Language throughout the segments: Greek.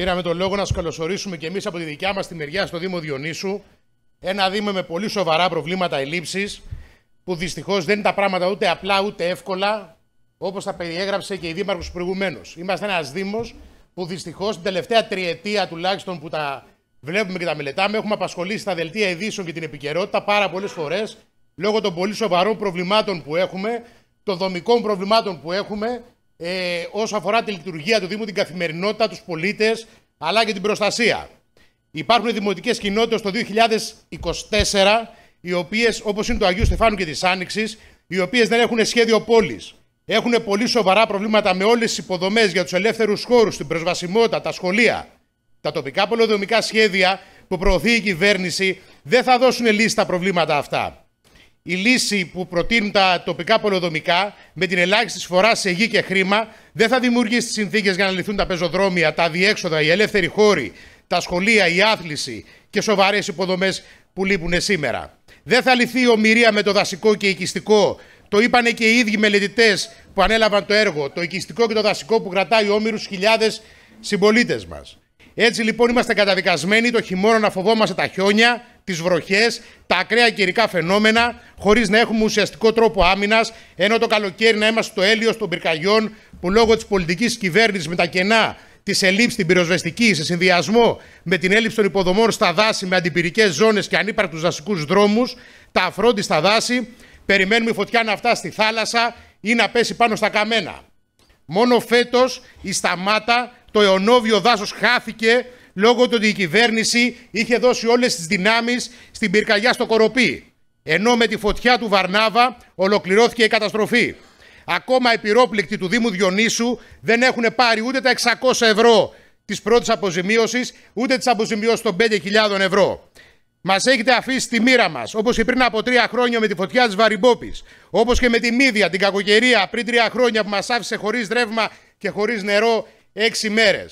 πήραμε τον λόγο να σας καλωσορίσουμε και εμείς από τη δικιά μας τη μεριά στο Δήμο Διονύσου. Ένα Δήμο με πολύ σοβαρά προβλήματα ελλείψη, που δυστυχώς δεν είναι τα πράγματα ούτε απλά ούτε εύκολα, όπως τα περιέγραψε και η Δήμαρχος προηγουμένως. Είμαστε ένας Δήμος που δυστυχώς την τελευταία τριετία τουλάχιστον που τα βλέπουμε και τα μελετάμε, έχουμε απασχολήσει τα δελτία ειδήσεων και την επικαιρότητα πάρα πολλές φορές λόγω των πολύ σοβαρών προβλημάτων που έχουμε, των δομικών προβλημάτων που έχουμε, ε, όσο αφορά τη λειτουργία του Δήμου, την καθημερινότητα, τους πολίτες αλλά και την προστασία. Υπάρχουν δημοτικές κοινότητες το 2024, οι οποίες, όπως είναι το Αγίου Στεφάνου και της Άνοιξης, οι οποίες δεν έχουν σχέδιο πόλης. Έχουν πολύ σοβαρά προβλήματα με όλες τις υποδομές για τους ελεύθερους χώρους, την προσβασιμότητα, τα σχολεία. Τα τοπικά πολεοδομικά σχέδια που προωθεί η κυβέρνηση δεν θα δώσουν λύση στα προβλήματα αυτά η λύση που προτείνουν τα τοπικά πολεοδομικά με την ελάχιστη σφορά σε γη και χρήμα δεν θα δημιουργήσει τις συνθήκες για να λυθούν τα πεζοδρόμια, τα διέξοδα, οι ελεύθεροι χώροι, τα σχολεία, η άθληση και σοβαρές υποδομές που λείπουν σήμερα. Δεν θα λυθεί η ομοιρία με το δασικό και οικιστικό. Το είπαν και οι ίδιοι μελετητές που ανέλαβαν το έργο. Το οικιστικό και το δασικό που κρατάει όμοιρους χιλιάδες συμπολίτες μας. Έτσι λοιπόν είμαστε καταδικασμένοι το χειμώνα να φοβόμαστε τα χιόνια, τις βροχές, τα ακραία καιρικά φαινόμενα, χωρίς να έχουμε ουσιαστικό τρόπο άμυνας, ενώ το καλοκαίρι να είμαστε το έλλειο των πυρκαγιών που λόγω της πολιτικής κυβέρνησης με τα κενά της ελλείψης την πυροσβεστική σε συνδυασμό με την έλλειψη των υποδομών στα δάση με αντιπυρικές ζώνες και ανύπαρκτους δασικούς δρόμους, τα αφρόντι στα δάση, περιμένουμε η φωτιά να φτάσει στη θάλασσα ή να πέσει πάνω στα καμένα. Μόνο φέτος η Σταμάτα το αιωνόβιο δάσος χάθηκε λόγω του ότι η κυβέρνηση είχε δώσει όλες τις δυνάμεις στην πυρκαγιά στο Κοροπή. Ενώ με τη φωτιά του Βαρνάβα ολοκληρώθηκε η καταστροφή. Ακόμα οι πυρόπληκτοι του Δήμου Διονύσου δεν έχουν πάρει ούτε τα 600 ευρώ της πρώτης αποζημίωσης, ούτε τις αποζημιώσεις των 5.000 ευρώ. Μας έχετε αφήσει στη μοίρα μας, όπως και πριν από τρία χρόνια με τη φωτιά της Βαριμπόπης, όπως και με τη Μύδια, την κακοκαιρία πριν τρία χρόνια που μας άφησε χωρίς ρεύμα και χωρίς νερό έξι μέρες.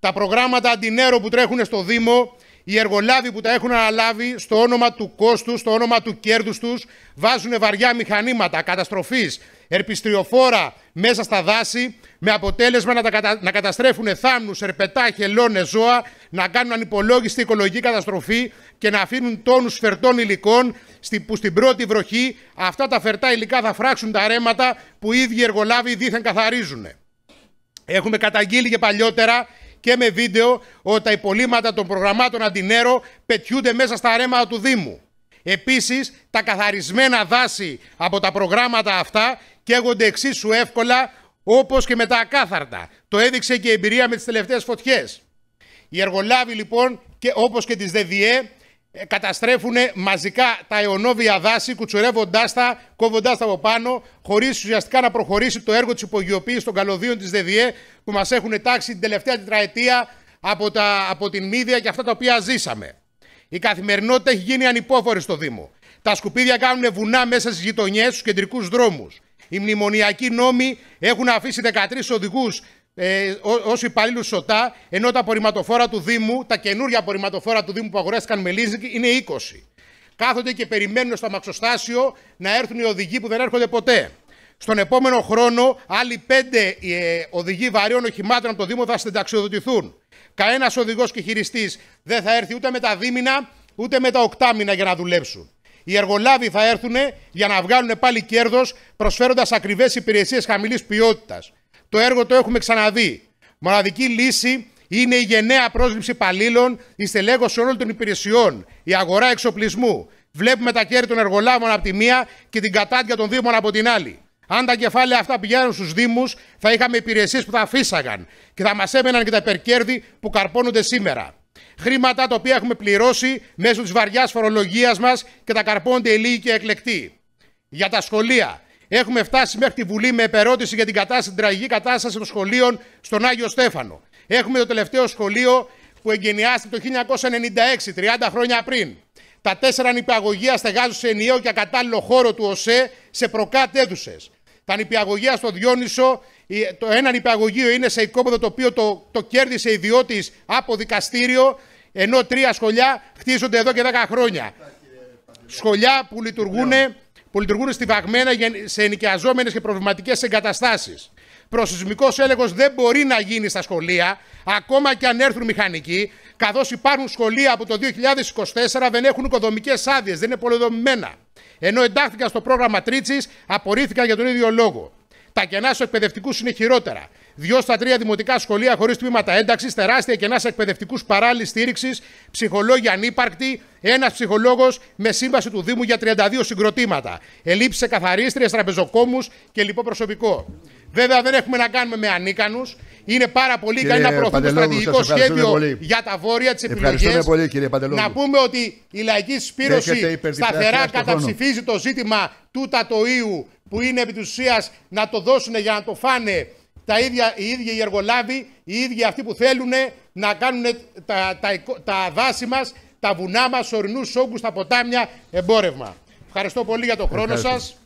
Τα προγράμματα αντινέρο που τρέχουν στο Δήμο, οι εργολάβοι που τα έχουν αναλάβει στο όνομα του κόστους, στο όνομα του κέρδους τους, βάζουν βαριά μηχανήματα καταστροφής, ερπιστριοφόρα μέσα στα δάση, με αποτέλεσμα να, τα κατα... να καταστρέφουν θάμνους, ερπετά, χελώνες, ζώα, να κάνουν ανυπολόγιστη οικολογική καταστροφή και να αφήνουν τόνους φερτών υλικών που στην πρώτη βροχή αυτά τα φερτά υλικά θα φράξουν τα ρέματα που οι ίδιοι εργολάβοι δίθεν καθαρίζουν. Έχουμε καταγγείλει και παλιότερα και με βίντεο ότι τα υπολείμματα των προγραμμάτων Αντινέρο πετιούνται μέσα στα ρέματα του Δήμου. Επίσης, τα καθαρισμένα δάση από τα προγράμματα αυτά καίγονται εξίσου εύκολα όπως και με τα ακάθαρτα. Το έδειξε και η εμπειρία με τις τελευταίες φωτιές. Οι εργολάβοι λοιπόν, και όπως και τις ΔΔΕ, ε, καταστρέφουν μαζικά τα αιωνόβια δάση, κουτσουρεύοντάς τα, κόβοντάς τα από πάνω, χωρίς ουσιαστικά να προχωρήσει το έργο της υπογειοποίησης των καλωδίων της ΔΔΕ που μας έχουν τάξει την τελευταία τετραετία από, τα, από την Μύδια και αυτά τα οποία ζήσαμε. Η καθημερινότητα έχει γίνει ανυπόφορη στο Δήμο. Τα σκουπίδια κάνουν βουνά μέσα στις γειτονιές, στους κεντρικούς δρόμους. Οι μνημονιακοί νόμοι έχουν αφήσει 13 οδηγούς ε, ω υπαλλήλου ΣΟΤΑ, ενώ τα απορριμματοφόρα του Δήμου, τα καινούργια απορριμματοφόρα του Δήμου που αγοράστηκαν με λίζικ, είναι 20. Κάθονται και περιμένουν στο αμαξοστάσιο να έρθουν οι οδηγοί που δεν έρχονται ποτέ. Στον επόμενο χρόνο, άλλοι πέντε ε, οδηγοί βαρύων οχημάτων από το Δήμο θα συνταξιοδοτηθούν. Κανένας οδηγός και χειριστής δεν θα έρθει ούτε με τα δίμηνα, ούτε με τα οκτάμινα για να δουλέψουν. Οι εργολάβοι θα έρθουν για να βγάλουν πάλι κέρδος, προσφέροντας ακριβές υπηρεσίες χαμηλής ποιότητας. Το έργο το έχουμε ξαναδεί. Μοναδική λύση είναι η γενναία πρόσληψη υπαλλήλων, η στελέγωση όλων των υπηρεσιών, η αγορά εξοπλισμού. Βλέπουμε τα κέρδη των εργολάβων από τη μία και την κατάντια των Δήμων από την άλλη. Αν τα κεφάλαια αυτά πηγαίνουν στους Δήμους, θα είχαμε υπηρεσίες που τα αφήσαγαν και θα μας έμεναν και τα υπερκέρδη που καρπώνονται σήμερα. Χρήματα τα οποία έχουμε πληρώσει μέσω της βαριάς φορολογίας μας και τα καρπώνται οι λίγοι και εκλεκτοί. Για τα σχολεία. Έχουμε φτάσει μέχρι τη Βουλή με επερώτηση για την, κατάσταση, την τραγική κατάσταση των σχολείων στον Άγιο Στέφανο. Έχουμε το τελευταίο σχολείο που εγκαινιάστηκε το 1996, 30 χρόνια πριν. Τα τέσσερα νηπιαγωγεία στεγάζουν σε ενιαίο και ακατάλληλο χώρο του ΟΣΕ σε προκάτ αίθουσες. Τα νηπιαγωγεία στο Διόνυσο, το ένα νηπιαγωγείο είναι σε οικόπεδο το οποίο το, το κέρδισε ιδιώτης από δικαστήριο, ενώ τρία σχολιά χτίζονται εδώ και 10 χρόνια. Σχολιά που λειτουργούν που λειτουργούν στιβαγμένα σε ενοικιαζόμενες και προβληματικές εγκαταστάσεις. Προσυσμικό έλεγχος δεν μπορεί να γίνει στα σχολεία, ακόμα και αν έρθουν μηχανικοί, καθώς υπάρχουν σχολεία από το 2024 δεν έχουν οικοδομικές άδειες, δεν είναι πολυδομημένα. Ενώ εντάχθηκαν στο πρόγραμμα Τρίτσι, απορρίφθηκαν για τον ίδιο λόγο. Τα κενά στους εκπαιδευτικούς είναι χειρότερα. Δυο στα τρία δημοτικά σχολεία χωρίς τμήματα ένταξης, τεράστια κενά σε εκπαιδευτικούς παράλληλη στήριξης, ψυχολόγοι ανύπαρκτοι, ένας ψυχολόγος με σύμβαση του Δήμου για 32 συγκροτήματα. Ελήψη σε καθαρίστριε, τραπεζοκόμους και λοιπό προσωπικό. Βέβαια δεν έχουμε να κάνουμε με ανίκανους. Είναι πάρα πολύ καλή να το στρατηγικό σχέδιο για τα βόρεια της επιλογή. Να πούμε ότι η λαϊκή σπήρωση σταθερά καταψηφίζει το ζήτημα του τατοίου που είναι επί να το δώσουν για να το φάνε τα ίδια, οι ίδιοι οι εργολάβοι, οι ίδιοι αυτοί που θέλουν να κάνουν τα, τα, τα δάση μας, τα βουνά μας, ορεινούς όγκους, τα ποτάμια εμπόρευμα. Ευχαριστώ πολύ για τον χρόνο σα. σας.